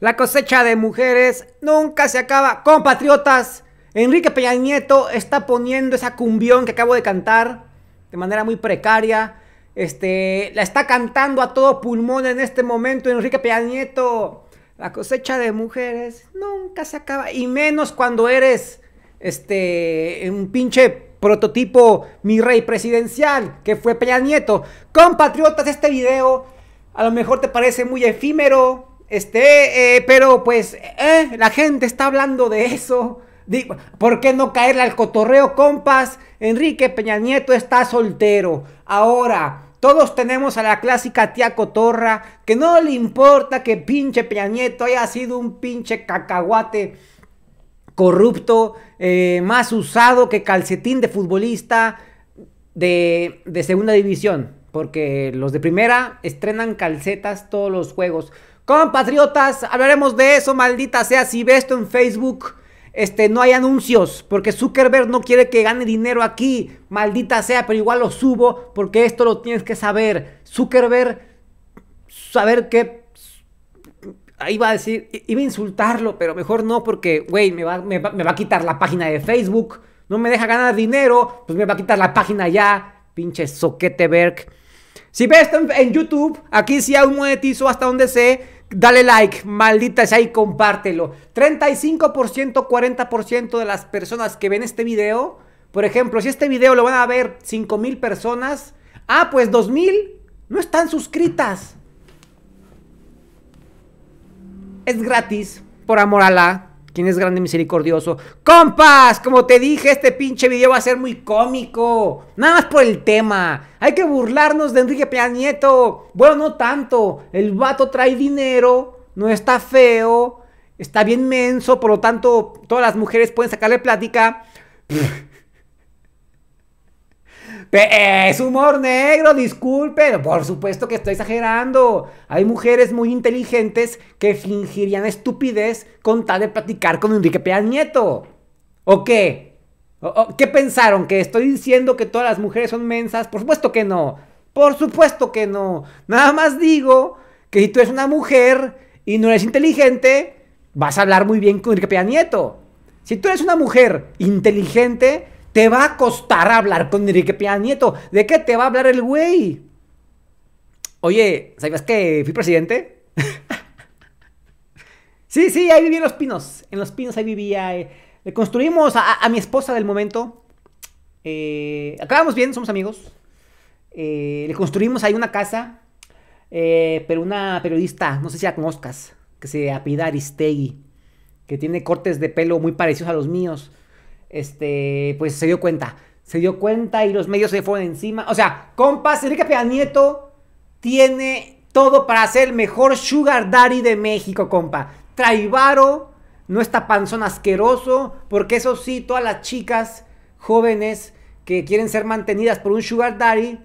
La cosecha de mujeres nunca se acaba. Compatriotas, Enrique Peña Nieto está poniendo esa cumbión que acabo de cantar de manera muy precaria. Este, la está cantando a todo pulmón en este momento Enrique Peña Nieto. La cosecha de mujeres nunca se acaba. Y menos cuando eres este, un pinche prototipo mi rey presidencial, que fue Peña Nieto. Compatriotas, este video a lo mejor te parece muy efímero, este, eh, pero pues, eh, la gente está hablando de eso. ¿Por qué no caerle al cotorreo, compas? Enrique Peña Nieto está soltero. Ahora, todos tenemos a la clásica tía cotorra que no le importa que pinche Peña Nieto haya sido un pinche cacahuate corrupto, eh, más usado que calcetín de futbolista de, de segunda división. Porque los de primera estrenan calcetas todos los juegos. Compatriotas, hablaremos de eso, maldita sea. Si ves esto en Facebook, este, no hay anuncios, porque Zuckerberg no quiere que gane dinero aquí, maldita sea, pero igual lo subo, porque esto lo tienes que saber. Zuckerberg, saber que... va a decir, iba a insultarlo, pero mejor no, porque, güey, me va, a quitar la página de Facebook, no me deja ganar dinero, pues me va a quitar la página ya, pinche soqueteberg. Si ves esto en, YouTube, aquí sí un monetizo hasta donde sé, Dale like, maldita sea y compártelo. 35%, 40% de las personas que ven este video, por ejemplo, si este video lo van a ver 5000 personas, ah, pues 2000 no están suscritas. Es gratis, por amor a la. ¿Quién es grande y misericordioso. Compas, como te dije, este pinche video va a ser muy cómico. Nada más por el tema. Hay que burlarnos de Enrique Peña Nieto. Bueno, no tanto. El vato trae dinero, no está feo, está bien menso, por lo tanto todas las mujeres pueden sacarle plática. Eh, es humor negro, disculpe Por supuesto que estoy exagerando. Hay mujeres muy inteligentes que fingirían estupidez con tal de platicar con Enrique Peña Nieto. ¿O qué? qué pensaron? ¿Que estoy diciendo que todas las mujeres son mensas? Por supuesto que no. Por supuesto que no. Nada más digo que si tú eres una mujer y no eres inteligente, vas a hablar muy bien con Enrique Peña Nieto. Si tú eres una mujer inteligente, te va a costar hablar con Enrique Peña Nieto. ¿De qué te va a hablar el güey? Oye, ¿sabías que fui presidente? sí, sí, ahí vivía en Los Pinos. En Los Pinos ahí vivía. Eh, le construimos a, mi esposa del momento. Eh, acabamos bien, somos amigos. Eh, le construimos ahí una casa. pero una periodista, no sé si la conozcas, que se apida Aristegui, que tiene cortes de pelo muy parecidos a los míos este, pues se dio cuenta. Se dio cuenta y los medios se fueron encima. O sea, compa Enrique Peña Nieto tiene todo para ser el mejor sugar daddy de México, compa. Traibaro, no está panzón asqueroso, porque eso sí, todas las chicas jóvenes que quieren ser mantenidas por un sugar daddy,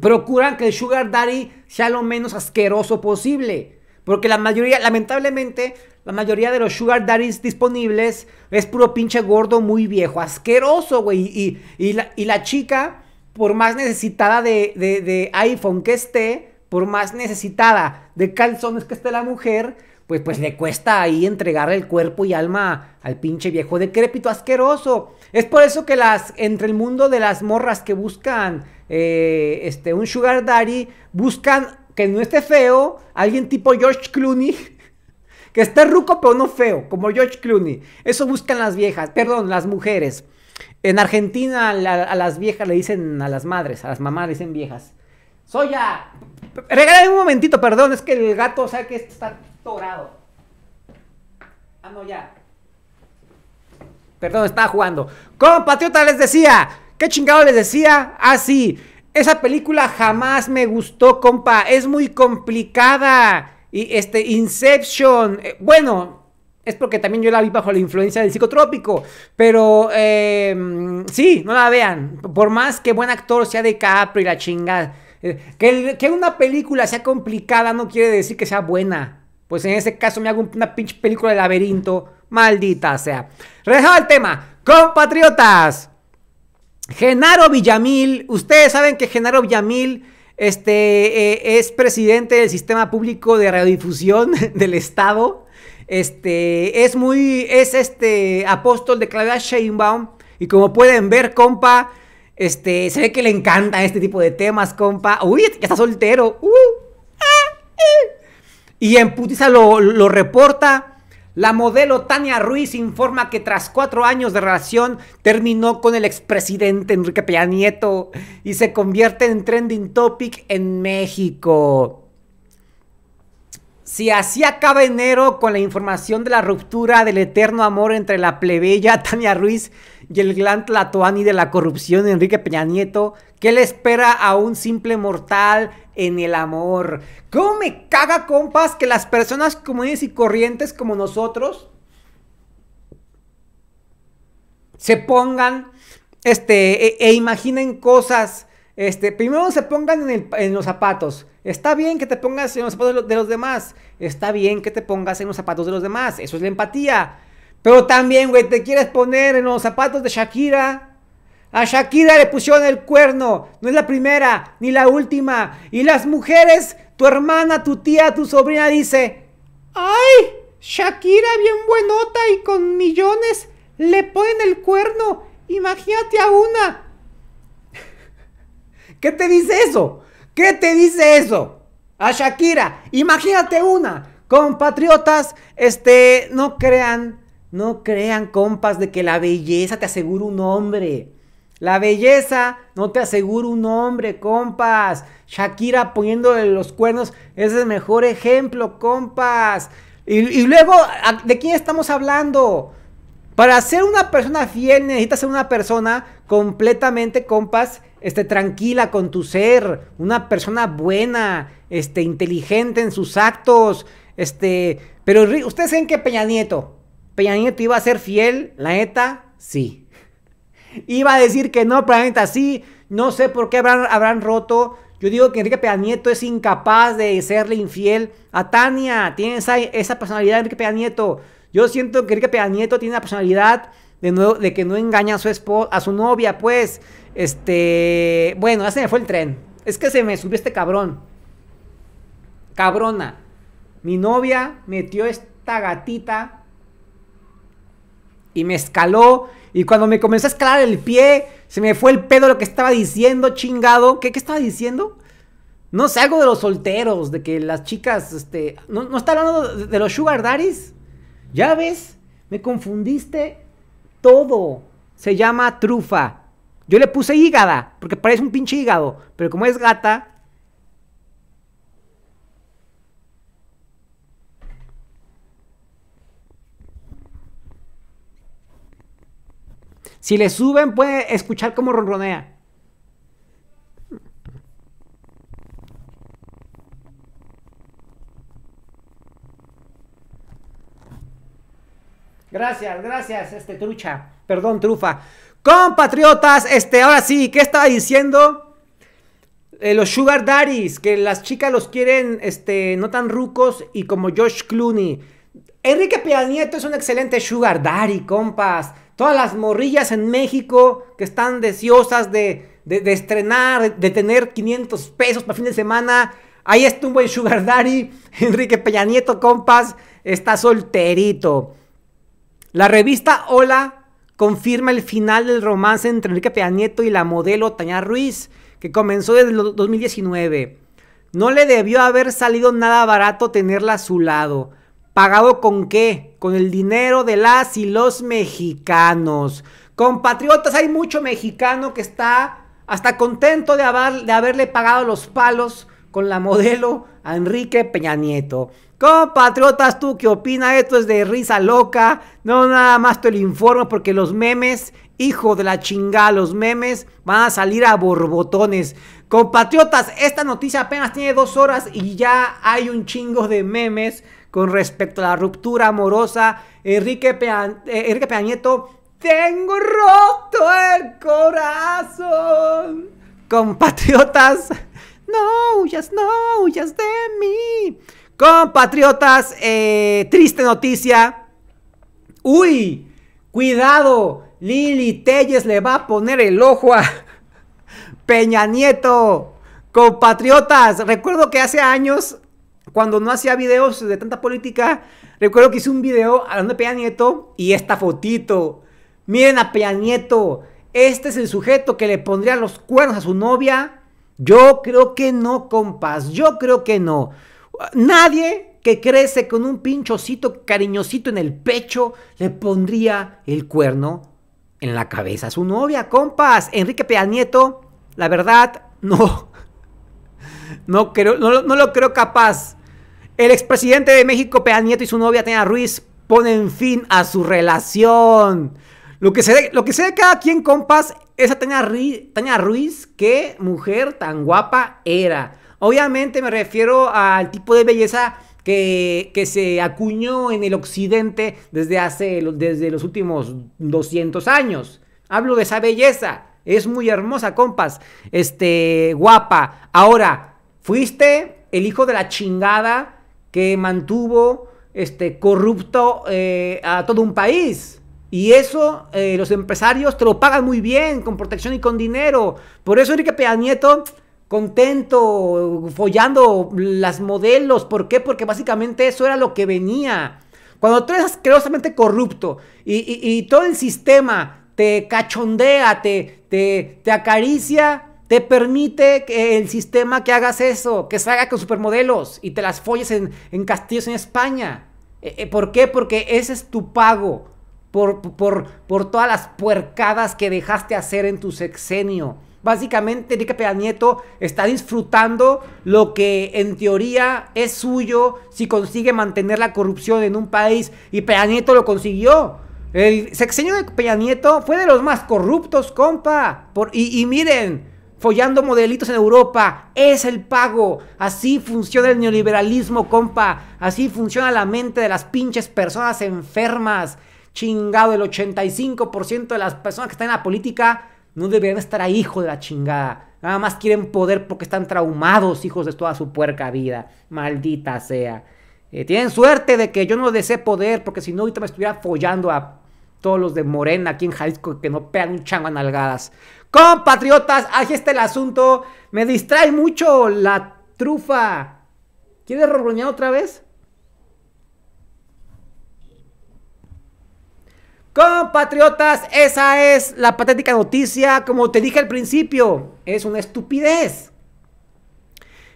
procuran que el sugar daddy sea lo menos asqueroso posible. Porque la mayoría, lamentablemente, la mayoría de los sugar daddies disponibles es puro pinche gordo muy viejo, asqueroso, güey. Y, y, la, chica, por más necesitada de, de, iPhone que esté, por más necesitada de calzones que esté la mujer, pues, pues le cuesta ahí entregar el cuerpo y alma al pinche viejo decrépito asqueroso. Es por eso que las, entre el mundo de las morras que buscan eh, este, un sugar daddy, buscan que no esté feo, alguien tipo George Clooney, que esté ruco pero no feo, como George Clooney. Eso buscan las viejas, perdón, las mujeres. En Argentina a las viejas le dicen a las madres, a las mamás le dicen viejas. Soya, regálame un momentito, perdón, es que el gato, o sea que está torado. Ah, no, ya. Perdón, estaba jugando. Compatriota, les decía. ¿Qué chingado les decía? Ah, sí. Esa película jamás me gustó, compa. Es muy complicada. Y este, Inception, eh, bueno, es porque también yo la vi bajo la influencia del psicotrópico. Pero em, sí, no la vean. Por más que buen actor sea de Capri, la chingada. Eh, que, una película sea complicada no quiere decir que sea buena. Pues en ese caso me hago una pinche película de laberinto. Maldita sea. Regresado al tema. Compatriotas. Genaro Villamil. Ustedes saben que Genaro Villamil este eh, es presidente del sistema público de radiodifusión del estado. Este es muy es este apóstol de Claudia Sheinbaum y como pueden ver, compa, este se ve que le encanta este tipo de temas, compa. Uy, ya está soltero. Uh, ah, eh. Y en Putiza lo reporta la modelo Tania Ruiz informa que tras cuatro años de relación terminó con el expresidente Enrique Peña Nieto y se convierte en trending topic en México. Si así acaba enero con la información de la ruptura del eterno amor entre la plebeya Tania Ruiz y el gran Tlatoani de la corrupción, Enrique Peña Nieto, ¿qué le espera a un simple mortal en el amor? ¿Cómo me caga, compas, que las personas comunes y corrientes como nosotros se pongan este, e, e imaginen cosas? Este, primero se pongan en, en, los zapatos. Está bien que te pongas en los zapatos de los demás. Está bien que te pongas en los zapatos de los demás. Eso es la empatía. Pero también, güey, te quieres poner en los zapatos de Shakira. A Shakira le pusieron el cuerno. No es la primera, ni la última. Y las mujeres, tu hermana, tu tía, tu sobrina dice, ¡ay! Shakira bien buenota y con millones le ponen el cuerno. Imagínate a una. ¿Qué te dice eso? ¿Qué te dice eso? A Shakira, imagínate una. Compatriotas, este, no crean no crean, compas, de que la belleza te asegura un hombre. La belleza no te asegura un hombre, compas. Shakira poniéndole los cuernos es el mejor ejemplo, compas. Y, luego, ¿de quién estamos hablando? Para ser una persona fiel necesitas ser una persona completamente, compas, este, tranquila con tu ser, una persona buena, este, inteligente en sus actos, este, pero ustedes saben que Peña Nieto, Peña Nieto iba a ser fiel, la neta, sí. Iba a decir que no, pero la neta, sí. No sé por qué habrán, habrán roto. Yo digo que Enrique Peña Nieto es incapaz de serle infiel a Tania. Tiene esa, personalidad Enrique Peña Nieto. Yo siento que Enrique Peña Nieto tiene la personalidad de, de que no engaña a su esposa, a su novia, pues. Este. Bueno, ya se me fue el tren. Es que se me subió este cabrón. Cabrona. Mi novia metió esta gatita y me escaló. Y cuando me comenzó a escalar el pie, se me fue el pedo lo que estaba diciendo, chingado. ¿Qué, estaba diciendo? No sé, algo de los solteros, de que las chicas, este... ¿No, no está hablando de, los sugar daddies? Ya ves, me confundiste todo. Se llama trufa. Yo le puse hígada, porque parece un pinche hígado. Pero como es gata, Si le suben, puede escuchar cómo ronronea. Gracias, gracias, este trucha. Perdón, trufa. Compatriotas, este, ahora sí, ¿qué estaba diciendo? Eh, los Sugar Daddies, que las chicas los quieren, este, no tan rucos y como Josh Clooney. Enrique Pianieto es un excelente Sugar Daddy, compas. Todas las morrillas en México que están deseosas de, estrenar, de tener 500 pesos para fin de semana. Ahí está un buen Sugar Daddy. Enrique Peña Nieto, compas, está solterito. La revista Hola confirma el final del romance entre Enrique Peña Nieto y la modelo Tania Ruiz, que comenzó desde el 2019. No le debió haber salido nada barato tenerla a su lado. ¿Pagado con qué? Con el dinero de las y los mexicanos. Compatriotas, hay mucho mexicano que está hasta contento de, haberle pagado los palos con la modelo a Enrique Peña Nieto. Compatriotas, ¿tú qué opinas? Esto es de risa loca. No, nada más te lo informo porque los memes, hijo de la chingada, los memes van a salir a borbotones. Compatriotas, esta noticia apenas tiene dos horas y ya hay un chingo de memes con respecto a la ruptura amorosa. Eh, Enrique, Peña Nieto, tengo roto el corazón. Compatriotas, no huyas, no huyas de mí. Compatriotas, eh, triste noticia. Uy, cuidado, Lili Telles le va a poner el ojo a Peña Nieto. Compatriotas, recuerdo que hace años cuando no hacía videos de tanta política, recuerdo que hice un video hablando de Peña Nieto y esta fotito. Miren a Peña Nieto. Este es el sujeto que le pondría los cuernos a su novia. Yo creo que no, compas. Yo creo que no. Nadie que crece con un pinchocito cariñosito en el pecho le pondría el cuerno en la cabeza a su novia, compas. Enrique Peña Nieto, la verdad, no. No, no, no lo creo capaz el expresidente de México, Peña Nieto, y su novia, Tania Ruiz, ponen fin a su relación. Lo que se de, lo que cada quien, compas, es a Tania Ruiz, qué mujer tan guapa era. Obviamente me refiero al tipo de belleza que, que, se acuñó en el occidente desde hace desde los últimos 200 años. Hablo de esa belleza, es muy hermosa, compas. Este, guapa. Ahora, fuiste el hijo de la chingada que mantuvo este, corrupto eh, a todo un país. Y eso eh, los empresarios te lo pagan muy bien, con protección y con dinero. Por eso Enrique Peña Nieto, contento, follando las modelos. ¿Por qué? Porque básicamente eso era lo que venía. Cuando tú eres asquerosamente corrupto y, todo el sistema te cachondea, te, te acaricia, te permite que el sistema que hagas eso, que salga con supermodelos y te las folles en, castillos en España. Eh, eh, ¿Por qué? Porque ese es tu pago por, por, todas las puercadas que dejaste hacer en tu sexenio. Básicamente, Enrique Peña Nieto está disfrutando lo que en teoría es suyo si consigue mantener la corrupción en un país. Y Peña Nieto lo consiguió. El sexenio de Peña Nieto fue de los más corruptos, compa. Por, y miren, follando modelitos en Europa. Es el pago. Así funciona el neoliberalismo, compa. Así funciona la mente de las pinches personas enfermas. Chingado, el 85% de las personas que están en la política no deberían estar ahí, hijo de la chingada. Nada más quieren poder porque están traumados, hijos de toda su puerca vida. Maldita sea. Eh, tienen suerte de que yo no desee poder, porque si no, ahorita me estuviera follando a todos los de Morena aquí en Jalisco que no pean un chango a nalgadas. Compatriotas, aquí está el asunto. Me distrae mucho la trufa. ¿Quieres ronronear otra vez? Compatriotas, esa es la patética noticia. Como te dije al principio, es una estupidez.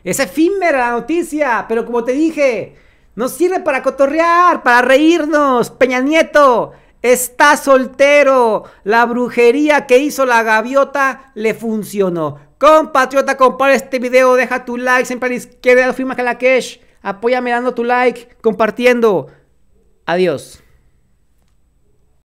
Es efímera la noticia, pero como te dije, nos sirve para cotorrear, para reírnos, Peña Nieto. Está soltero. La brujería que hizo la gaviota le funcionó. Compatriota, compara este video, deja tu like, siempre a la izquierda, la cash. Apóyame dando tu like, compartiendo. Adiós.